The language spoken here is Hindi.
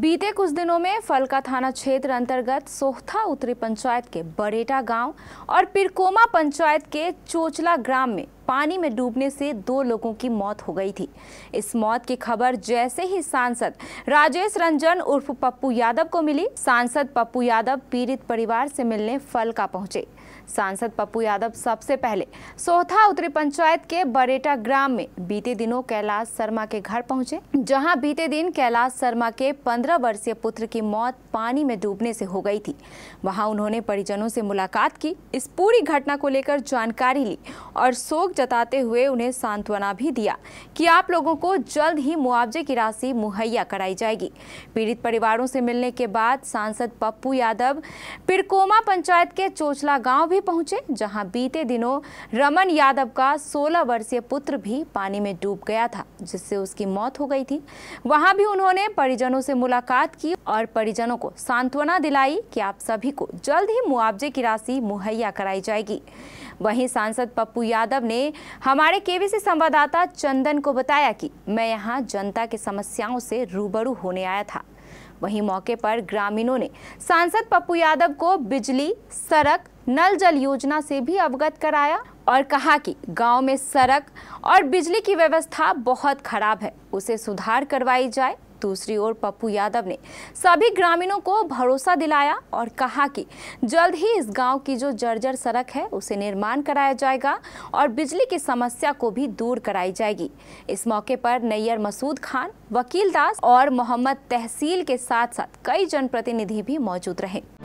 बीते कुछ दिनों में फलका थाना क्षेत्र अंतर्गत सोहथा उत्तरी पंचायत के बरेटा गांव और पिरकोमा पंचायत के चोचला ग्राम में पानी में डूबने से दो लोगों की मौत हो गई थी इस मौत की खबर जैसे ही सांसद राजेश रंजन उर्फ पप्पू यादव को मिली सांसद पप्पू यादव पीड़ित परिवार से मिलने फलका पहुंचे सांसद पप्पू यादव सबसे पहले सोथा उत्तरी पंचायत के बरेटा ग्राम में बीते दिनों कैलाश शर्मा के घर पहुंचे जहां बीते दिन कैलाश शर्मा के 15 वर्षीय पुत्र की मौत पानी में डूबने से हो गई थी वहां उन्होंने परिजनों से मुलाकात की इस पूरी घटना को लेकर जानकारी ली और शोक जताते हुए उन्हें सांत्वना भी दिया कि आप लोगों को जल्द ही मुआवजे की राशि मुहैया कराई जाएगी पीड़ित परिवारों से मिलने के बाद सांसद पप्पू यादव पिरकोमा पंचायत के चोचला गांव भी पहुंचे जहां बीते दिनों रमन यादव का 16 वर्षीय पुत्र भी पानी में डूब गया था जिससे उसकी मौत हो गई थी वहां भी उन्होंने परिजनों से मुलाकात की और परिजनों को सांत्वना दिलाई कि आप सभी को जल्द ही मुआवजे की राशि मुहैया कराई जाएगी वहीं सांसद पप्पू यादव ने हमारे केवीसी संवाददाता चंदन को बताया कि मैं यहां जनता की समस्याओं से रूबरू होने आया था वहीं मौके पर ग्रामीणों ने सांसद पप्पू यादव को बिजली सड़क नल जल योजना से भी अवगत कराया और कहा कि गांव में सड़क और बिजली की व्यवस्था बहुत खराब है उसे सुधार करवाई जाए दूसरी ओर पप्पू यादव ने सभी ग्रामीणों को भरोसा दिलाया और कहा कि जल्द ही इस गांव की जो जर्जर सड़क है उसे निर्माण कराया जाएगा और बिजली की समस्या को भी दूर कराई जाएगी इस मौके पर नैयर मसूद खान वकील दास और मोहम्मद तहसील के साथ साथ कई जनप्रतिनिधि भी मौजूद रहे